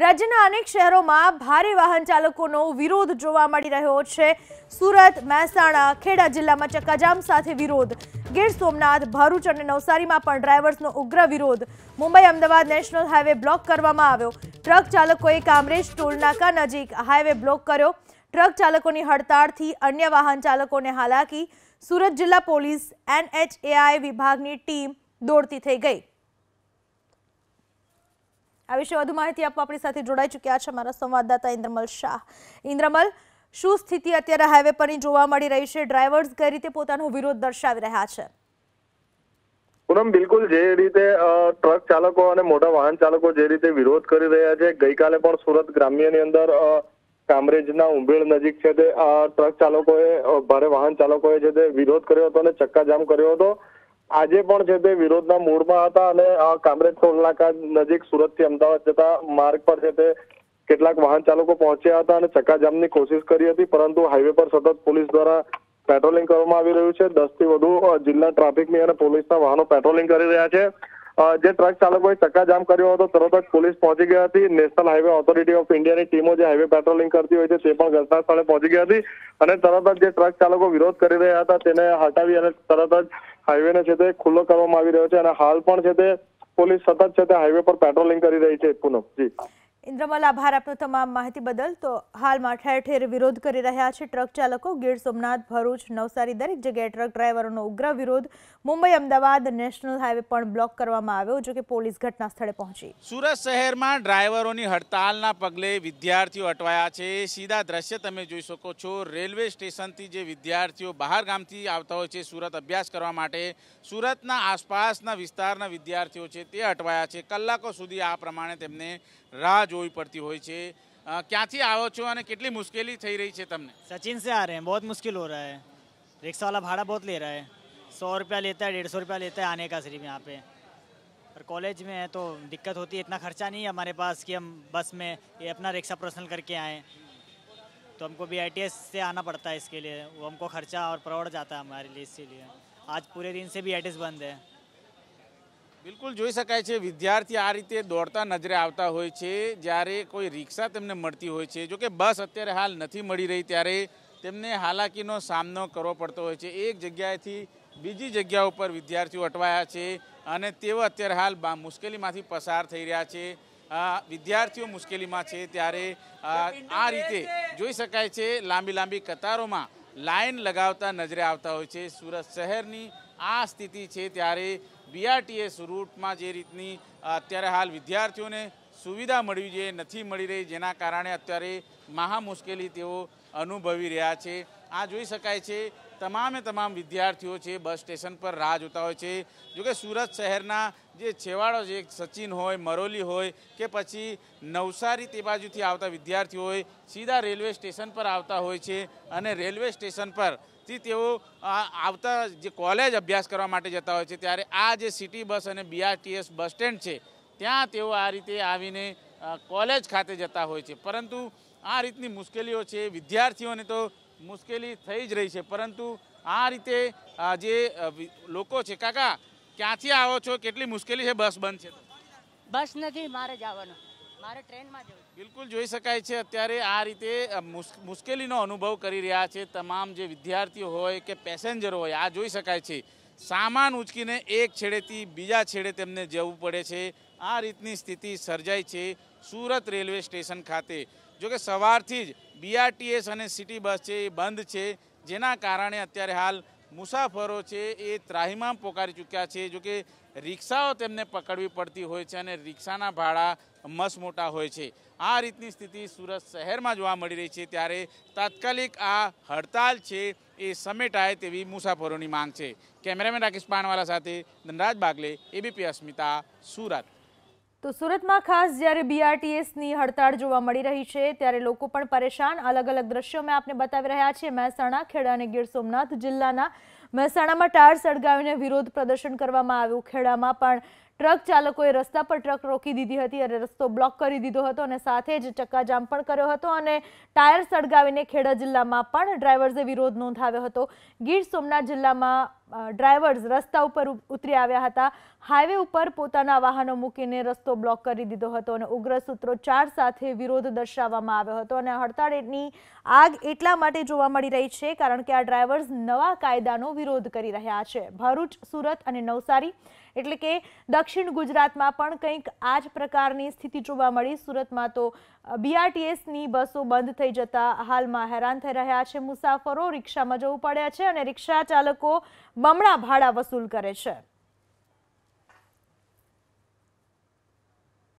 રાજ્યના અનેક શહેરોમાં ભારે વાહન ચાલકોનો વિરોધ જોવા મળી રહ્યો છે સુરત મહેસાણા ખેડા જિલ્લામાં ચક્કાજામ સાથે વિરોધ ગીર સોમનાથ ભરૂચ અને નવસારીમાં પણ ડ્રાઈવર્સનો ઉગ્ર વિરોધ Mumbai Ahmedabad national highway block કરવામાં આવ્યો ટ્રક ચાલકોએ કામરેજ ટોલનાકા નજીક હાઈવે બ્લોક કર્યો ટ્રક ચાલકોની હડતાળથી અન્ય વાહન ચાલકોને હાલાકી સુરત જિલ્લા પોલીસ એનએચએઆઈ વિભાગની ટીમ દોડતી થઈ ગઈ આ વિશે વધુ માહિતી આપવા આપણી સાથે જોડાઈ ચૂક્યા છે અમારા સંવાદદાતા ઇન્દ્રમલ શાહ ઇન્દ્રમલ શું સ્થિતિ અત્યારે હાઈવે પરની જોવા મળી રહી છે ડ્રાઈવર્સ કઈ રીતે પોતાનો વિરોધ દર્શાવી રહ્યા છે પૂનમ બિલકુલ જે રીતે ટ્રક ચાલકો અને મોટા વાહન ચાલકો જે રીતે વિરોધ કરી રહ્યા છે ગઈકાલે પણ સુરત ગ્રામ્યની અંદર કામરેજના ઉંબેળ નજીક છે તે ટ્રક ચાલકોએ ભારે વાહન ચાલકોએ જે તે વિરોધ કર્યો હતો અને ચક્કાજામ કર્યો હતો આજે પણ છે તે વિરોધના મૂળમાં હતા અને કામરેજ ટોલ નાકા નજીક સુરતથી અમદાવાદ જતા માર્ગ પર છે તે કેટલાક વાહન ચાલકો પહોંચ્યા હતા અને ચક્કાજામની કોશિશ કરી હતી પરંતુ હાઈવે પર સતત પોલીસ દ્વારા પેટ્રોલિંગ કરવામાં આવી રહ્યું છે દસથી વધુ જિલ્લા ટ્રાફિકની અને પોલીસના વાહનો પેટ્રોલિંગ કરી રહ્યા છે જે ટ્રક ચાલકોએ જામ કર્યો હતો તરત જ પોલીસ પહોંચી ગઈ હતી નેશનલ હાઈવે ઓથોરિટી ઓફ ઇન્ડિયાની ટીમો જે હાઈવે પેટ્રોલિંગ કરતી હોય છે તે પણ ઘટના સ્થળે પહોંચી ગઈ હતી અને તરત જ જે ટ્રક ચાલકો વિરોધ કરી રહ્યા હતા તેને હટાવી અને તરત જ ને છે તે ખુલ્લો કરવામાં આવી રહ્યો છે અને હાલ પણ છે તે પોલીસ સતત છે તે હાઈવે પર પેટ્રોલિંગ કરી રહી છે પૂનમ જી ઇન્દ્રમલ આભાર આપનો તમામ માહિતી બદલ તો હાલમાં ઠેર ઠેર વિરોધ કરી રહ્યા છે ટ્રક ચાલકો ગીર સોમનાથ ભરૂચ નવસારી દરેક જગ્યાએ ટ્રક ડ્રાઈવરોનો ઉગ્ર વિરોધ મુંબઈ અમદાવાદ નેશનલ હાઈવે પણ બ્લોક કરવામાં આવ્યો જો કે પોલીસ ઘટના સ્થળે પહોંચી સુરત શહેરમાં ડ્રાઈવરોની હડતાલના પગલે વિદ્યાર્થીઓ અટવાયા છે સીધા દ્રશ્ય તમે જોઈ શકો છો રેલવે સ્ટેશનથી જે વિદ્યાર્થીઓ બહાર ગામથી આવતા હોય છે સુરત અભ્યાસ કરવા માટે સુરતના આસપાસના વિસ્તારના વિદ્યાર્થીઓ છે તે અટવાયા છે કલાકો સુધી આ પ્રમાણે તેમને રાહ જોવી पड़ती हो क्या ક્યાંથી આવો છો અને કેટલી મુશ્કેલી થઈ सचिन से आ रहे हैं बहुत मुश्किल हो रहा है रिक्शा वाला भाड़ा बहुत ले रहा है सौ रुपया लेता है डेढ़ सौ रुपया लेता है आने का सिर्फ यहाँ पे और कॉलेज में है तो दिक्कत होती है इतना खर्चा नहीं है हमारे पास कि हम बस में ये अपना रिक्शा पर्सनल करके आएँ तो हमको भी आई से आना पड़ता है इसके लिए वो हमको खर्चा और प्रवड़ जाता है हमारे लिए इसीलिए आज पूरे दिन से भी आई बंद है બિલકુલ જોઈ શકાય છે વિદ્યાર્થી આ રીતે દોડતા નજરે આવતા હોય છે જ્યારે કોઈ રિક્ષા તેમને મળતી હોય છે જોકે બસ અત્યારે હાલ નથી મળી રહી ત્યારે તેમને હાલાકીનો સામનો કરવો પડતો હોય છે એક જગ્યાએથી બીજી જગ્યા ઉપર વિદ્યાર્થીઓ અટવાયા છે અને તેઓ અત્યારે હાલ મુશ્કેલીમાંથી પસાર થઈ રહ્યા છે વિદ્યાર્થીઓ મુશ્કેલીમાં છે ત્યારે આ રીતે જોઈ શકાય છે લાંબી લાંબી કતારોમાં લાઇન લગાવતા નજરે આવતા હોય છે સુરત શહેરની આ સ્થિતિ છે ત્યારે બીઆરટીએસ રૂટમાં જે રીતની અત્યારે હાલ વિદ્યાર્થીઓને સુવિધા મળવી જોઈએ નથી મળી રહી જેના કારણે અત્યારે મહા મુશ્કેલી તેઓ અનુભવી રહ્યા છે આ જોઈ શકાય છે તમામે તમામ વિદ્યાર્થીઓ છે બસ સ્ટેશન પર રાહ જોતા હોય છે જોકે સુરત શહેરના જે છેવાડો છે સચિન હોય મરોલી હોય કે પછી નવસારી તે બાજુથી આવતા વિદ્યાર્થીઓ હોય સીધા રેલવે સ્ટેશન પર આવતા હોય છે અને રેલવે સ્ટેશન પર થી તેઓ આવતા જે કોલેજ અભ્યાસ કરવા માટે જતા હોય છે ત્યારે આ જે સિટી બસ અને બીઆરટીએસ બસ સ્ટેન્ડ છે ત્યાં તેઓ આ રીતે આવીને કોલેજ ખાતે જતા હોય છે પરંતુ આ રીતની મુશ્કેલીઓ છે વિદ્યાર્થીઓને તો મુશ્કેલી થઈ જ રહી છે પરંતુ આ રીતે જે લોકો છે કાકા ક્યાંથી આવો છો કેટલી મુશ્કેલી છે બસ બંધ છે બસ નથી મારે જવાનું મારે ટ્રેનમાં જવું બિલકુલ જોઈ શકાય છે અત્યારે આ રીતે મુશ્કેલીનો અનુભવ કરી રહ્યા છે તમામ જે વિદ્યાર્થીઓ હોય કે પેસેન્જર હોય આ જોઈ શકાય છે સામાન ઉચકીને એક છેડેથી બીજા છેડે તેમને જવું પડે છે આ રીતની સ્થિતિ સર્જાઈ છે સુરત રેલવે સ્ટેશન ખાતે જોકે સવારથી જ બીઆરટીએસ અને સિટી બસ છે એ બંધ છે જેના કારણે અત્યારે હાલ મુસાફરો છે એ ત્રાહીમામ પોકારી ચૂક્યા છે જોકે રિક્ષાઓ તેમને પકડવી પડતી હોય છે અને રિક્ષાના ભાડા મસમોટા હોય છે આ રીતની સ્થિતિ સુરત શહેરમાં જોવા મળી રહી છે ત્યારે તાત્કાલિક આ હડતાલ છે એ સમેટાય તેવી મુસાફરોની માંગ છે કેમેરામેન રાકેશ પાનવાલા સાથે ધનરાજ બાગલે એબીપી અસ્મિતા સુરત તો સુરતમાં ખાસ જ્યારે બીઆરટીએસની હડતાળ જોવા મળી રહી છે ત્યારે લોકો પણ પરેશાન અલગ અલગ દ્રશ્યો મેં આપને બતાવી રહ્યા છે મહેસાણા ખેડા અને ગીર સોમનાથ જિલ્લાના મહેસાણામાં ટાયર સળગાવીને વિરોધ પ્રદર્શન કરવામાં આવ્યું ખેડામાં પણ ટ્રક ચાલકોએ રસ્તા પર ટ્રક રોકી દીધી હતી અને રસ્તો બ્લોક કરી દીધો હતો અને સાથે જ ચક્કાજામ પણ કર્યો હતો અને ટાયર સળગાવીને ખેડા જિલ્લામાં પણ ડ્રાઈવર્સે વિરોધ નોંધાવ્યો હતો ગીર સોમનાથ જિલ્લામાં ડ્રાઈવર્સ રસ્તા ઉપર ઉતરી આવ્યા હતા હાઈવે ઉપર પોતાના વાહનો મૂકીને રસ્તો બ્લોક કરી દીધો હતો અને ઉગ્ર સૂત્રો ચાર સાથે વિરોધ દર્શાવવામાં આવ્યો હતો અને હડતાળની આગ એટલા માટે જોવા મળી રહી છે કારણ કે આ ડ્રાઈવર્સ નવા કાયદાનો વિરોધ કરી રહ્યા છે ભરૂચ સુરત અને નવસારી એટલે કે દક્ષિણ ગુજરાતમાં પણ કંઈક આ જ પ્રકારની સ્થિતિ જોવા મળી સુરતમાં તો બીઆરટીએસની બસો બંધ થઈ જતા હાલમાં હેરાન થઈ રહ્યા છે મુસાફરો રિક્ષામાં જવું પડે છે અને રિક્ષા ચાલકો બમણા ભાડા વસૂલ કરે છે